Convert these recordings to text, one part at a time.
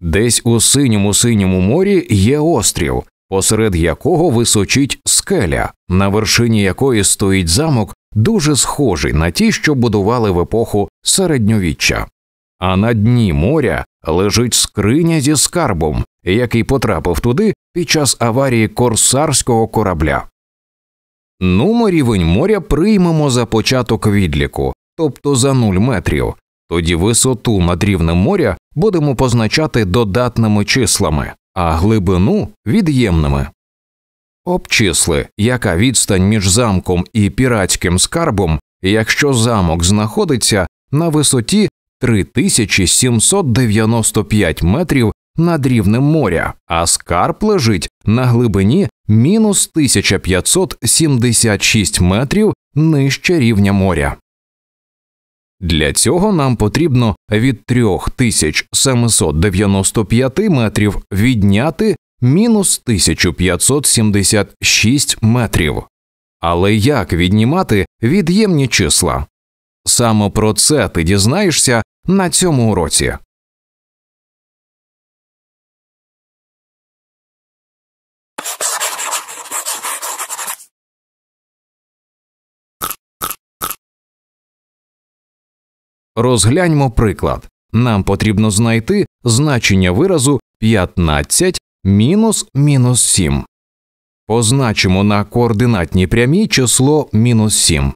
Десь у синьому синьому морі є острів, посеред якого височить скеля, на вершині якої стоїть замок, дуже схожий на ті, що будували в епоху середньовіччя. А на дні моря лежить скриня зі скарбом, який потрапив туди під час аварії корсарського корабля. Нумер рівень моря приймемо за початок відліку, тобто за нуль метрів, тоді висоту над рівнем моря будемо позначати додатними числами, а глибину від'ємними. Обчисли, яка відстань між замком і піратським скарбом, якщо замок знаходиться на висоті 3795 метрів над рівнем моря, а скарб лежить на глибині мінус 1576 метрів нижче рівня моря. Для цього нам потрібно від 3795 метрів відняти мінус 1576 метрів. Але як віднімати від'ємні числа? Саме про це ти дізнаєшся на цьому уроці. Розгляньмо приклад. Нам потрібно знайти значення виразу 15 мінус мінус 7. Позначимо на координатній прямі число мінус 7.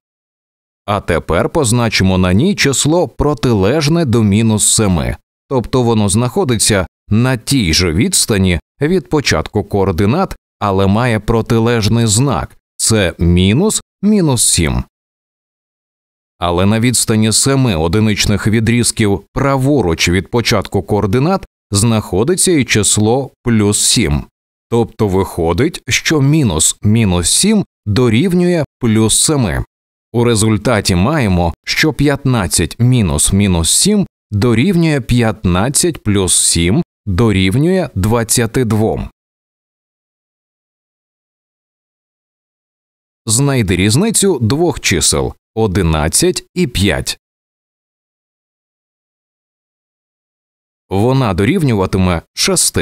А тепер позначимо на ній число протилежне до мінус 7, тобто воно знаходиться на тій же відстані від початку координат, але має протилежний знак це мінус мінус 7 але на відстані семи одиничних відрізків праворуч від початку координат знаходиться і число плюс 7. Тобто виходить, що мінус мінус 7 дорівнює плюс 7. У результаті маємо, що 15 мінус мінус 7 дорівнює 15 плюс 7 дорівнює 22. Знайди різницю двох чисел 11 і 5. Вона дорівнюватиме 6.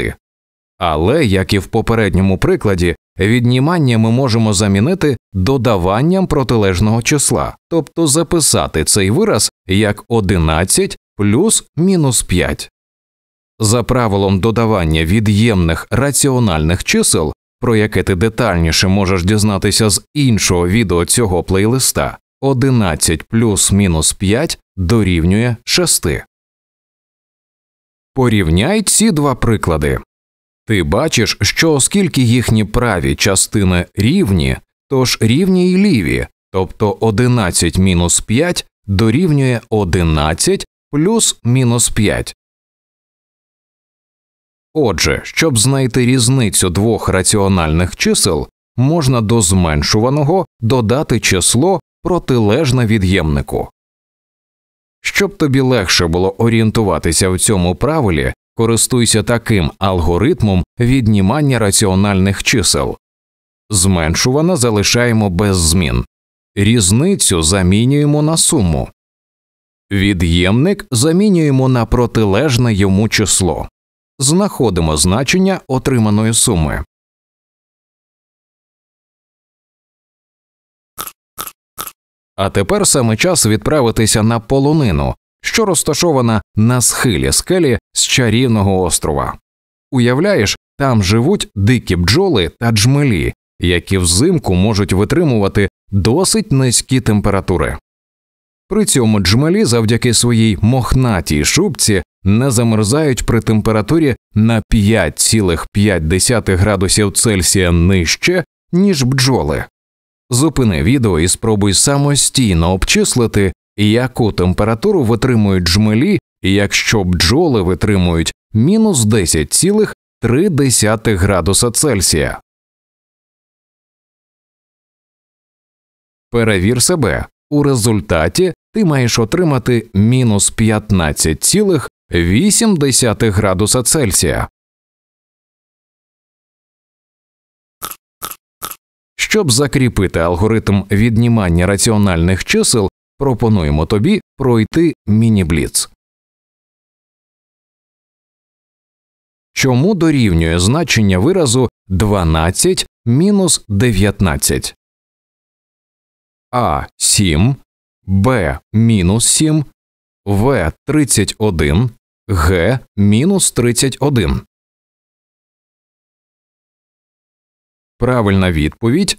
Але, як і в попередньому прикладі, віднімання ми можемо замінити додаванням протилежного числа, тобто записати цей вираз як 11 плюс мінус 5. За правилом додавання від'ємних раціональних чисел, про яке ти детальніше можеш дізнатися з іншого відео цього плейлиста, 11 плюс мінус 5 дорівнює 6. Порівняй ці два приклади. Ти бачиш, що оскільки їхні праві частини рівні, тож рівні й ліві, тобто 11 мінус 5 дорівнює 11 плюс мінус 5. Отже, щоб знайти різницю двох раціональних чисел, можна до зменшуваного додати число протилежна від'ємнику. Щоб тобі легше було орієнтуватися в цьому правилі, користуйся таким алгоритмом віднімання раціональних чисел. Зменшувана залишаємо без змін, різницю замінюємо на суму, від'ємник замінюємо на протилежне йому число, знаходимо значення отриманої суми. А тепер саме час відправитися на полонину, що розташована на схилі скелі з чарівного острова. Уявляєш, там живуть дикі бджоли та джмелі, які взимку можуть витримувати досить низькі температури. При цьому джмелі завдяки своїй мохнатій шубці не замерзають при температурі на 5,5 градусів Цельсія нижче, ніж бджоли. Зупини відео і спробуй самостійно обчислити, яку температуру витримують жмелі, якщо бджоли витримують мінус 10,3 градуса Цельсія. Перевір себе. У результаті ти маєш отримати мінус 15,8 градуса Цельсія. Щоб закріпити алгоритм віднімання раціональних чисел, пропонуємо тобі пройти мінібліц. Чому дорівнює значення виразу 12 мінус 19? А 7, Б мінус 7, В 31, Г мінус 31. Правильна відповідь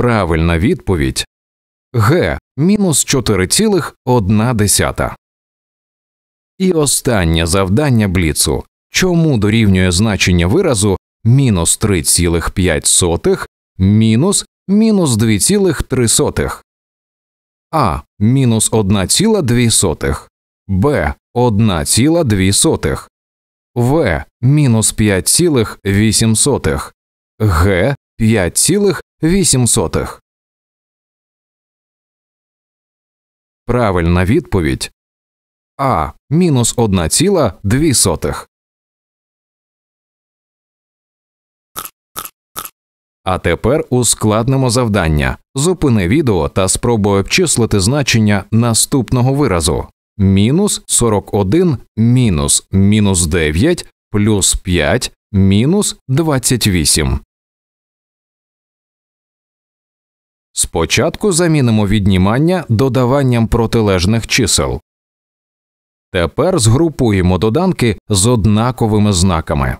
Правильна відповідь Г мінус 4,1. І останнє завдання бліцу чому дорівнює значення виразу мінус 3,5 мінус мінус 2,3. А мінус 1,2, Б 1,2, В мінус 5,8, Г 5,8 вісім сотих. Правильна відповідь А. Мінус одна ціла дві сотих. А тепер ускладнимо завдання. Зупини відео та спробуй обчислити значення наступного виразу. Мінус 41 мінус мінус 9 плюс 5 мінус 28. Спочатку замінимо віднімання додаванням протилежних чисел. Тепер згрупуємо доданки з однаковими знаками.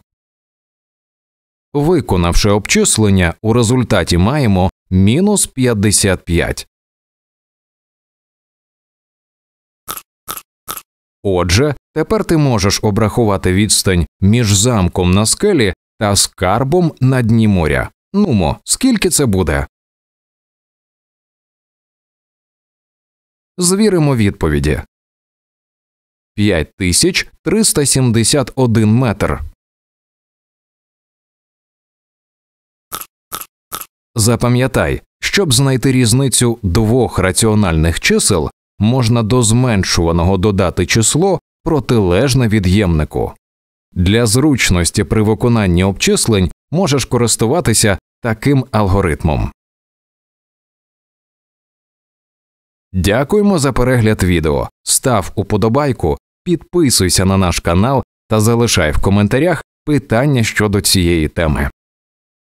Виконавши обчислення, у результаті маємо мінус 55. Отже, тепер ти можеш обрахувати відстань між замком на скелі та скарбом на дні моря. Нумо, скільки це буде? Звіримо відповіді 5371 метр. Запам'ятай, щоб знайти різницю двох раціональних чисел, можна до зменшуваного додати число протилежне від'ємнику. Для зручності при виконанні обчислень можеш користуватися таким алгоритмом. Дякуємо за перегляд відео. Став уподобайку, підписуйся на наш канал та залишай в коментарях питання щодо цієї теми.